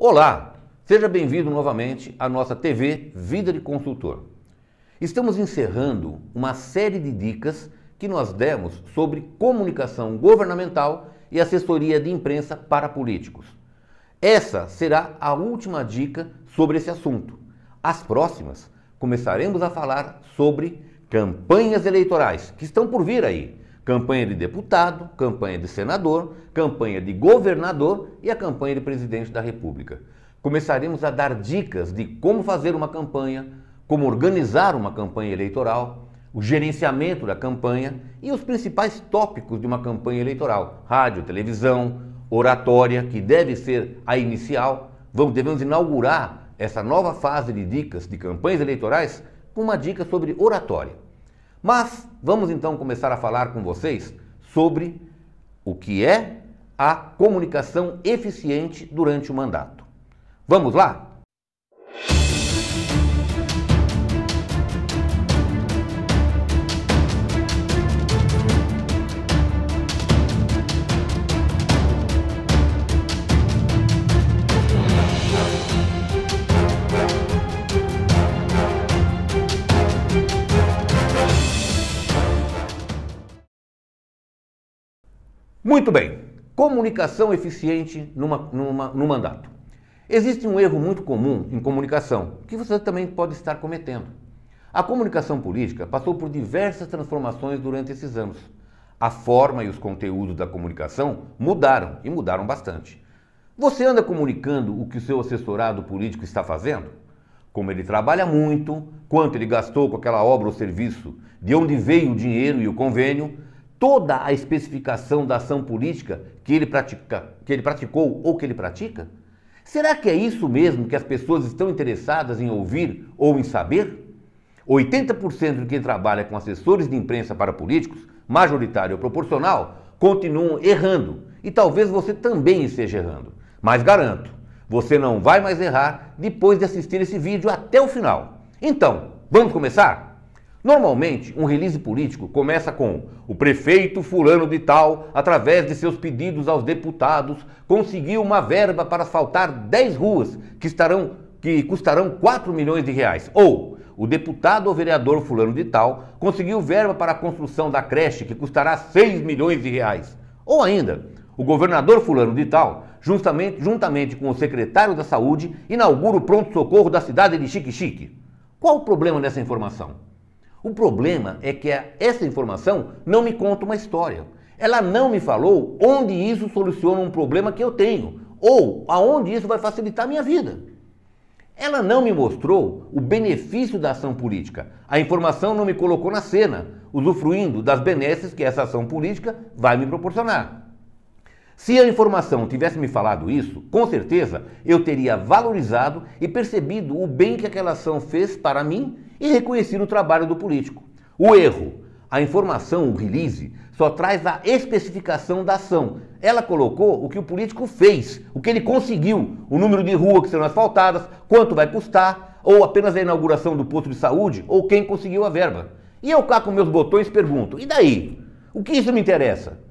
Olá, seja bem-vindo novamente à nossa TV Vida de Consultor. Estamos encerrando uma série de dicas que nós demos sobre comunicação governamental e assessoria de imprensa para políticos. Essa será a última dica sobre esse assunto. As próximas, começaremos a falar sobre campanhas eleitorais que estão por vir aí Campanha de deputado, campanha de senador, campanha de governador e a campanha de presidente da República. Começaremos a dar dicas de como fazer uma campanha, como organizar uma campanha eleitoral, o gerenciamento da campanha e os principais tópicos de uma campanha eleitoral: rádio, televisão, oratória, que deve ser a inicial. Vamos, devemos inaugurar essa nova fase de dicas de campanhas eleitorais com uma dica sobre oratória. Mas vamos então começar a falar com vocês sobre o que é a comunicação eficiente durante o mandato. Vamos lá? Muito bem, comunicação eficiente numa, numa, no mandato. Existe um erro muito comum em comunicação, que você também pode estar cometendo. A comunicação política passou por diversas transformações durante esses anos. A forma e os conteúdos da comunicação mudaram e mudaram bastante. Você anda comunicando o que o seu assessorado político está fazendo? Como ele trabalha muito, quanto ele gastou com aquela obra ou serviço, de onde veio o dinheiro e o convênio, toda a especificação da ação política que ele, pratica, que ele praticou ou que ele pratica? Será que é isso mesmo que as pessoas estão interessadas em ouvir ou em saber? 80% de quem trabalha com assessores de imprensa para políticos, majoritário ou proporcional, continuam errando. E talvez você também esteja errando. Mas garanto, você não vai mais errar depois de assistir esse vídeo até o final. Então, vamos começar? Normalmente, um release político começa com o prefeito fulano de tal, através de seus pedidos aos deputados, conseguiu uma verba para asfaltar 10 ruas que, estarão, que custarão 4 milhões de reais. Ou o deputado ou vereador fulano de tal conseguiu verba para a construção da creche que custará 6 milhões de reais. Ou ainda, o governador fulano de tal, juntamente, juntamente com o secretário da saúde, inaugura o pronto-socorro da cidade de xique Qual o problema dessa informação? O problema é que essa informação não me conta uma história. Ela não me falou onde isso soluciona um problema que eu tenho ou aonde isso vai facilitar a minha vida. Ela não me mostrou o benefício da ação política. A informação não me colocou na cena, usufruindo das benesses que essa ação política vai me proporcionar. Se a informação tivesse me falado isso, com certeza eu teria valorizado e percebido o bem que aquela ação fez para mim e reconhecido o trabalho do político. O erro, a informação, o release, só traz a especificação da ação. Ela colocou o que o político fez, o que ele conseguiu, o número de ruas que serão asfaltadas, quanto vai custar, ou apenas a inauguração do posto de saúde, ou quem conseguiu a verba. E eu cá com meus botões pergunto: e daí? O que isso me interessa?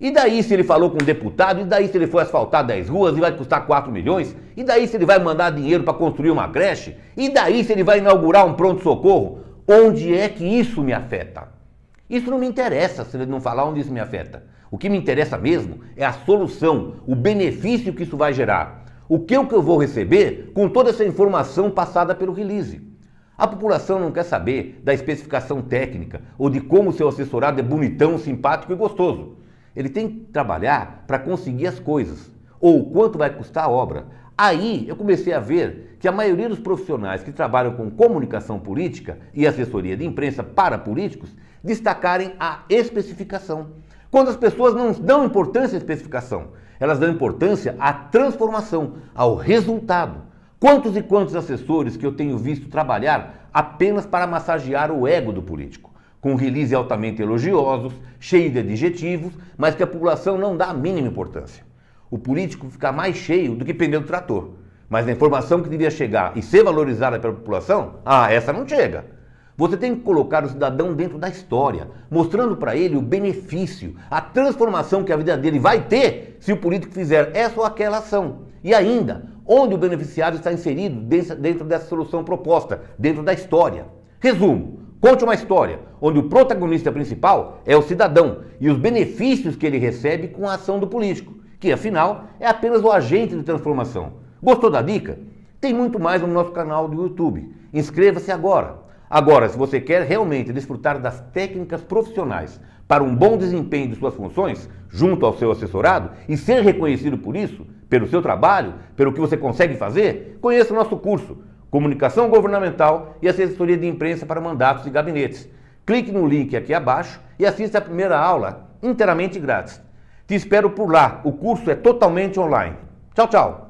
E daí se ele falou com um deputado? E daí se ele foi asfaltar 10 ruas e vai custar 4 milhões? E daí se ele vai mandar dinheiro para construir uma creche? E daí se ele vai inaugurar um pronto-socorro? Onde é que isso me afeta? Isso não me interessa se ele não falar onde isso me afeta. O que me interessa mesmo é a solução, o benefício que isso vai gerar. O que eu, que eu vou receber com toda essa informação passada pelo release? A população não quer saber da especificação técnica ou de como seu assessorado é bonitão, simpático e gostoso. Ele tem que trabalhar para conseguir as coisas, ou quanto vai custar a obra. Aí eu comecei a ver que a maioria dos profissionais que trabalham com comunicação política e assessoria de imprensa para políticos destacarem a especificação. Quando as pessoas não dão importância à especificação, elas dão importância à transformação, ao resultado. Quantos e quantos assessores que eu tenho visto trabalhar apenas para massagear o ego do político? com release altamente elogiosos, cheio de adjetivos, mas que a população não dá a mínima importância. O político fica mais cheio do que pneu do trator, mas a informação que devia chegar e ser valorizada pela população, ah, essa não chega. Você tem que colocar o cidadão dentro da história, mostrando para ele o benefício, a transformação que a vida dele vai ter se o político fizer essa ou aquela ação. E ainda, onde o beneficiário está inserido dentro dessa solução proposta, dentro da história. Resumo: Conte uma história onde o protagonista principal é o cidadão e os benefícios que ele recebe com a ação do político, que afinal é apenas o agente de transformação. Gostou da dica? Tem muito mais no nosso canal do YouTube. Inscreva-se agora. Agora, se você quer realmente desfrutar das técnicas profissionais para um bom desempenho de suas funções junto ao seu assessorado e ser reconhecido por isso, pelo seu trabalho, pelo que você consegue fazer, conheça o nosso curso comunicação governamental e assessoria de imprensa para mandatos e gabinetes. Clique no link aqui abaixo e assista a primeira aula inteiramente grátis. Te espero por lá. O curso é totalmente online. Tchau, tchau.